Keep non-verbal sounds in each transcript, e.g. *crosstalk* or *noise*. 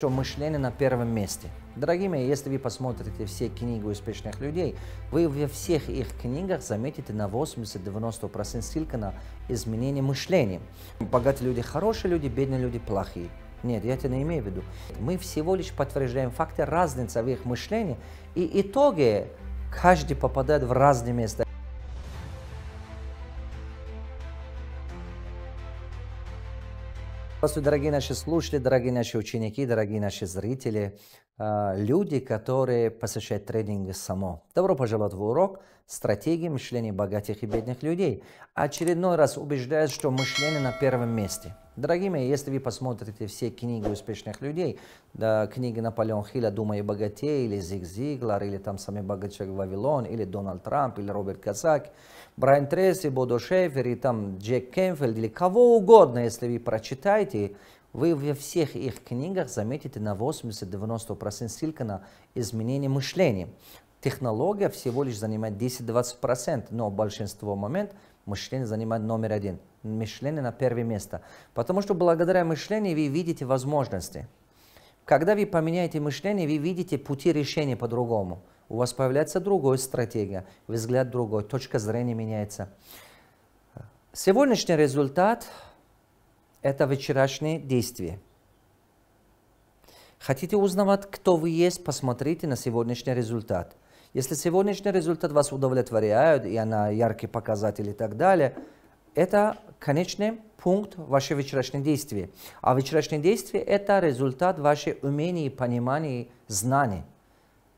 что мышление на первом месте. Дорогие мои, если вы посмотрите все книги успешных людей, вы во всех их книгах заметите на 80-90% ссылка на изменение мышления. Богатые люди хорошие люди, бедные люди плохие. Нет, я это не имею в виду. Мы всего лишь подтверждаем факты разницы в их мышлении, и итоге каждый попадает в разные места. Здравствуйте, дорогие наши слушатели, дорогие наши ученики, дорогие наши зрители. А, люди, которые посещают тренинги само. Добро пожаловать в урок «Стратегии мышления богатых и бедных людей». Очередной раз убеждаюсь, что мышление на первом месте. Дорогие мои, если вы посмотрите все книги успешных людей, да, книги Наполеон Хилла «Думай богатей», или Зиг Зиглар, или там самый богатый Вавилон, или Дональд Трамп, или Роберт Казак, Брайан Тресси, Бодо Шефер, и там Джек Кемфельд, или кого угодно, если вы прочитаете, вы во всех их книгах заметите на 80-90% ссылка на изменение мышления. Технология всего лишь занимает 10-20%, но большинство момент мышление занимает номер один. Мышление на первое место. Потому что благодаря мышлению вы видите возможности. Когда вы поменяете мышление, вы видите пути решения по-другому. У вас появляется другая стратегия, взгляд другой, точка зрения меняется. Сегодняшний результат это вчерашние действия. Хотите узнавать, кто вы есть, посмотрите на сегодняшний результат. Если сегодняшний результат вас удовлетворяет, и она яркий показатель и так далее, это конечный пункт вашего вчерашнего действия. А вчерашнее действие – это результат вашей умений, понимания, знаний.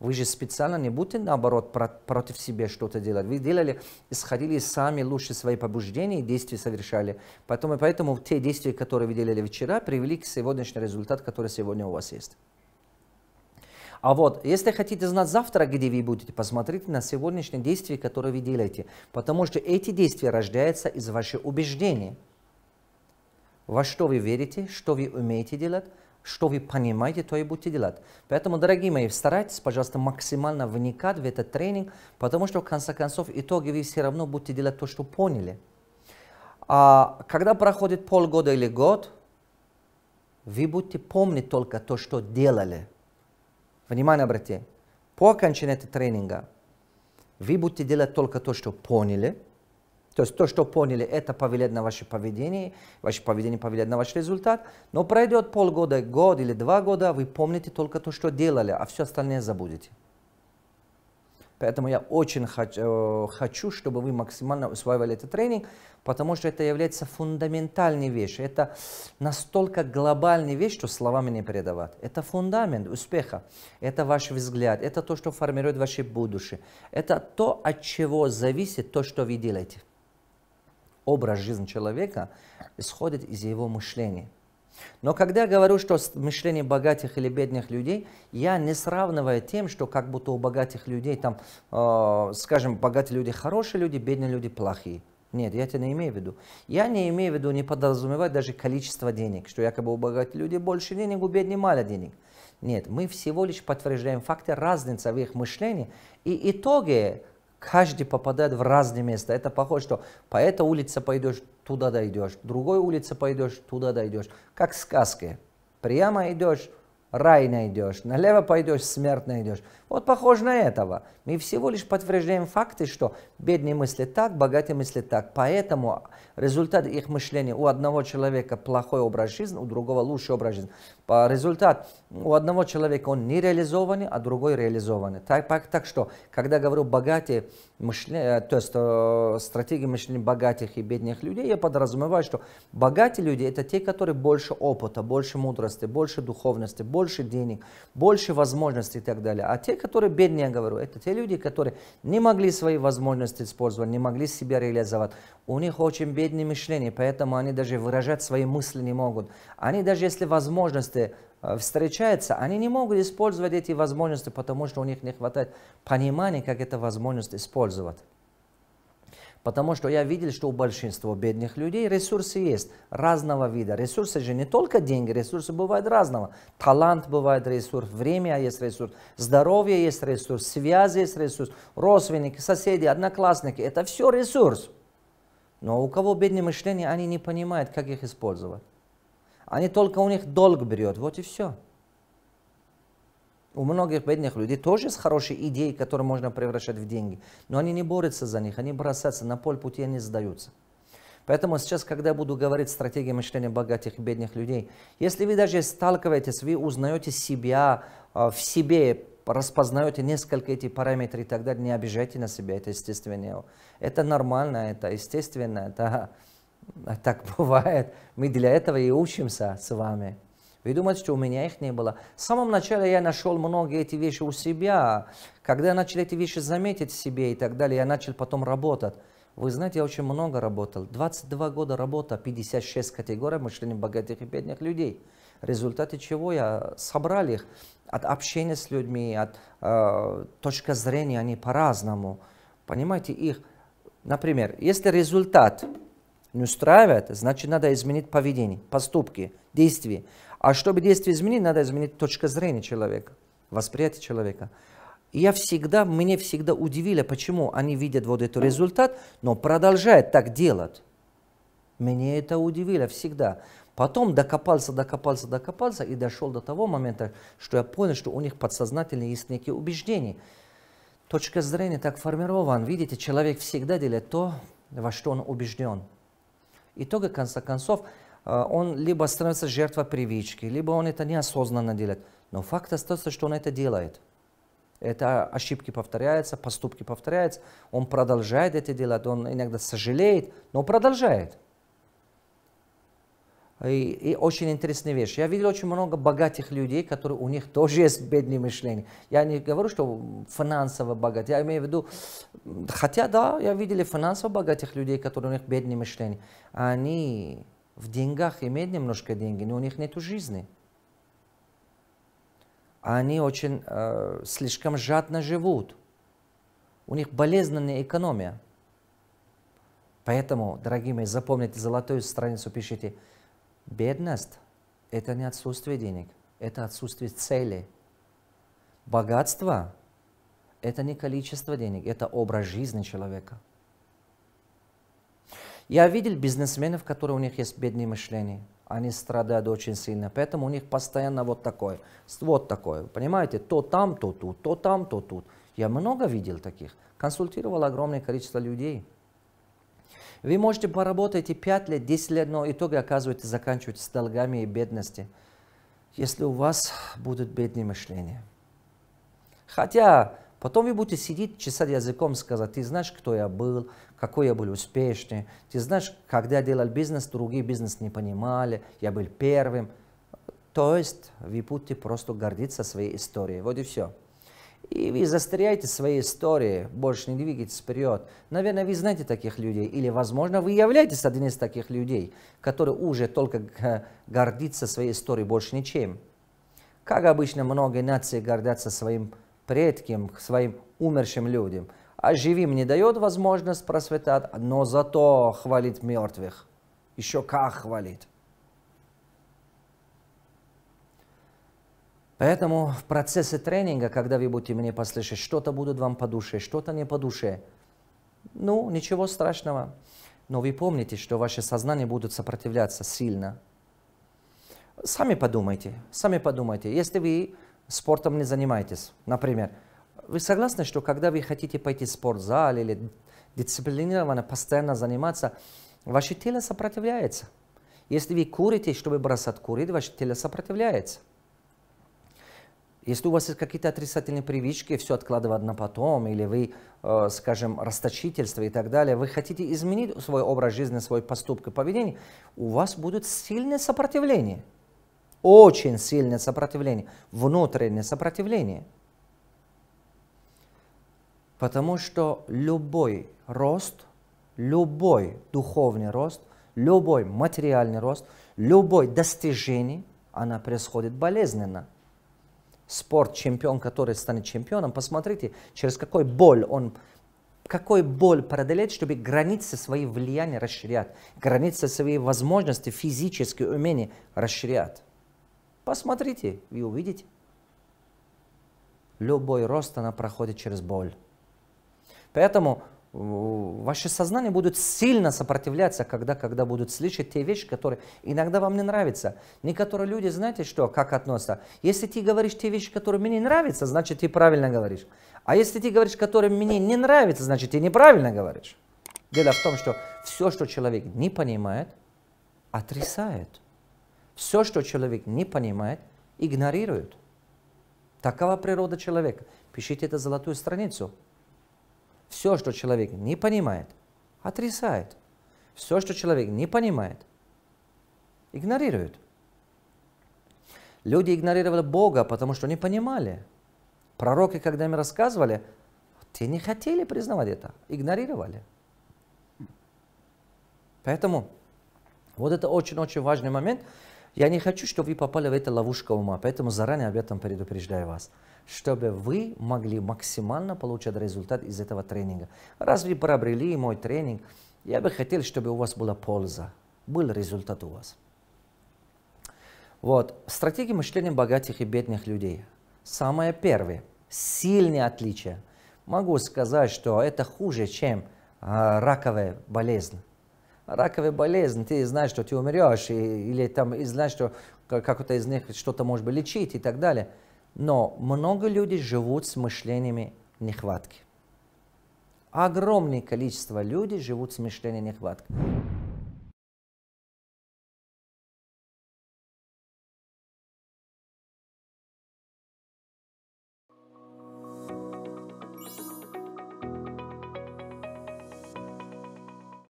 Вы же специально не будете, наоборот, против себя что-то делать. Вы делали, исходили сами лучше свои побуждения и действия совершали. Поэтому, поэтому те действия, которые вы делали вчера, привели к сегодняшнему результату, который сегодня у вас есть. А вот, если хотите знать завтра, где вы будете, посмотрите на сегодняшние действия, которые вы делаете. Потому что эти действия рождаются из ваших убеждений. Во что вы верите, что вы умеете делать, что вы понимаете, то и будете делать. Поэтому, дорогие мои, старайтесь, пожалуйста, максимально вникать в этот тренинг, потому что, в конце концов, итоги вы все равно будете делать то, что поняли. А когда проходит полгода или год, вы будете помнить только то, что делали. Внимание братья. По окончании этого тренинга вы будете делать только то, что поняли – то есть то, что поняли, это повлияет на ваше поведение, ваше поведение повлияет на ваш результат, но пройдет полгода, год или два года, вы помните только то, что делали, а все остальное забудете. Поэтому я очень э, хочу, чтобы вы максимально усваивали этот тренинг, потому что это является фундаментальной вещью. Это настолько глобальная вещь, что словами не передавать. Это фундамент успеха, это ваш взгляд, это то, что формирует ваше будущее. Это то, от чего зависит то, что вы делаете образ жизни человека исходит из его мышления. Но когда я говорю, что мышление богатых или бедных людей, я не сравниваю тем, что как будто у богатых людей, там, э, скажем, богатые люди хорошие люди, бедные люди плохие. Нет, я это не имею в виду. Я не имею в виду, не подразумевать даже количество денег, что якобы у богатых людей больше денег, у бедных мало денег. Нет, мы всего лишь подтверждаем факты разницы в их мышлении и итоге каждый попадает в разные места. Это похоже, что по этой улице пойдешь, туда дойдешь, другой улице пойдешь, туда дойдешь. Как сказки. Прямо идешь, рай найдешь, налево пойдешь, смерть найдешь. Вот похоже на этого. Мы всего лишь подтверждаем факты, что бедные мыслят так, богатые мыслят так. Поэтому результат их мышления у одного человека плохой образ жизни, у другого лучший образ жизни. Результат у одного человека он не реализованный, а другой реализованный. Так, так что, когда говорю богатые мышления, э, то есть э, стратегии мышления богатых и бедных людей, я подразумеваю, что богатые люди это те, которые больше опыта, больше мудрости, больше духовности, больше больше денег, больше возможностей и так далее. А те, которые беднее, говорю, это те люди, которые не могли свои возможности использовать, не могли себя реализовать. У них очень бедное мышление, поэтому они даже выражать свои мысли не могут. Они даже если возможности э, встречаются, они не могут использовать эти возможности, потому что у них не хватает понимания, как это возможность использовать. Потому что я видел, что у большинства бедных людей ресурсы есть разного вида. Ресурсы же не только деньги, ресурсы бывают разного. Талант бывает ресурс, время есть ресурс, здоровье есть ресурс, связи есть ресурс, родственники, соседи, одноклассники. Это все ресурс. Но у кого бедное мышление, они не понимают, как их использовать. Они только у них долг берет, вот и все. У многих бедных людей тоже есть хорошие идеи, которые можно превращать в деньги. Но они не борются за них, они бросаются на полпути, они сдаются. Поэтому сейчас, когда я буду говорить стратегии мышления богатых и бедных людей, если вы даже сталкиваетесь, вы узнаете себя а, в себе, распознаете несколько этих параметров и так далее, не обижайте на себя, это естественно. Это нормально, это естественно, это а, так *laughs* бывает. Мы для этого и учимся с вами. Вы думаете, что у меня их не было? В самом начале я нашел многие эти вещи у себя. Когда я начал эти вещи заметить себе и так далее, я начал потом работать. Вы знаете, я очень много работал. 22 года работа, 56 категорий мышления богатых и бедных людей. В результате чего я собрал их от общения с людьми, от э, точка зрения, они по-разному. Понимаете, их, например, если результат не устраивает, значит, надо изменить поведение, поступки, действия. А чтобы действие изменить, надо изменить точка зрения человека, восприятие человека. И я всегда, мне всегда удивило, почему они видят вот этот результат, но продолжают так делать. Меня это удивило всегда. Потом докопался, докопался, докопался и дошел до того момента, что я понял, что у них подсознательно есть некие убеждения. Точка зрения так формирована. Видите, человек всегда делает то, во что он убежден. Итога, в конце концов, а, он либо становится жертва привычки, либо он это неосознанно делает. Но факт остается, что он это делает. Это ошибки повторяются, поступки повторяются. Он продолжает это делать, он иногда сожалеет, но продолжает. И, и очень интересная вещь. Я видел очень много богатых людей, которые у них тоже есть бедные мышления. Я не говорю, что финансово богат. Я имею в виду, хотя да, я видел финансово богатых людей, которые у них бедные мышления. Они в деньгах имеют немножко деньги, но у них нет жизни. а Они очень э, слишком жадно живут. У них болезненная экономия. Поэтому, дорогие мои, запомните золотую страницу, пишите. Бедность – это не отсутствие денег, это отсутствие цели. Богатство – это не количество денег, это образ жизни человека – я видел бизнесменов, которые у них есть бедные мышления. Они страдают очень сильно, поэтому у них постоянно вот такое, вот такое. Понимаете, то там, то тут, то там, то тут. Я много видел таких. Консультировал огромное количество людей. Вы можете поработать и 5 лет, 10 лет, но итоги оказываете, заканчиваете с долгами и бедности, если у вас будут бедные мышления. Хотя Потом вы будете сидеть, чесать языком, сказать, ты знаешь, кто я был, какой я был успешный, ты знаешь, когда я делал бизнес, другие бизнес не понимали, я был первым. То есть вы будете просто гордиться своей историей. Вот и все. И вы застряете своей истории, больше не двигайтесь вперед. Наверное, вы знаете таких людей, или, возможно, вы являетесь одним из таких людей, которые уже только гордится своей историей больше ничем. Как обычно, многие нации гордятся своим предкам, к своим умершим людям. А живым не дает возможность просветать, но зато хвалит мертвых. Еще как хвалит. Поэтому в процессе тренинга, когда вы будете мне послушать, что-то будет вам по душе, что-то не по душе, ну, ничего страшного. Но вы помните, что ваше сознание будет сопротивляться сильно. Сами подумайте, сами подумайте. Если вы спортом не занимаетесь. Например, вы согласны, что когда вы хотите пойти в спортзал или дисциплинированно постоянно заниматься, ваше тело сопротивляется. Если вы курите, чтобы бросать курить, ваше тело сопротивляется. Если у вас есть какие-то отрицательные привычки, все откладывать на потом, или вы, э, скажем, расточительство и так далее, вы хотите изменить свой образ жизни, свои поступки, поведение, у вас будет сильное сопротивление – очень сильное сопротивление, внутреннее сопротивление. Потому что любой рост, любой духовный рост, любой материальный рост, любой достижение, она происходит болезненно. Спорт, чемпион, который станет чемпионом, посмотрите, через какой боль он какой боль преодолеть, чтобы границы свои влияния расширять, границы своей возможности, физические умения расширять. Посмотрите и увидите. Любой рост, она проходит через боль. Поэтому э, ваше сознание будет сильно сопротивляться, когда, когда будут слышать те вещи, которые иногда вам не нравятся. Некоторые люди, знаете что, как относятся? Если ты говоришь те вещи, которые мне не нравятся, значит, ты правильно говоришь. А если ты говоришь, которые мне не нравятся, значит, ты неправильно говоришь. Дело в том, что все, что человек не понимает, отрицает. Все, что человек не понимает, игнорируют. Такова природа человека. Пишите это золотую страницу. Все, что человек не понимает, отрицает. Все, что человек не понимает, игнорирует. Люди игнорировали Бога, потому что не понимали. Пророки, когда им рассказывали, те не хотели признавать это, игнорировали. Поэтому вот это очень-очень важный момент, я не хочу, чтобы вы попали в эту ловушку ума, поэтому заранее об этом предупреждаю вас, чтобы вы могли максимально получать результат из этого тренинга. Раз вы пробрели мой тренинг, я бы хотел, чтобы у вас была польза, был результат у вас. Вот, стратегия мышления богатых и бедных людей. Самое первое, сильные отличия. Могу сказать, что это хуже, чем э, раковая болезнь раковая болезнь, ты знаешь, что ты умрешь, и, или там и знаешь, что как-то из них что-то может быть лечить и так далее. Но много людей живут с мышлениями нехватки. Огромное количество людей живут с мышлениями нехватки.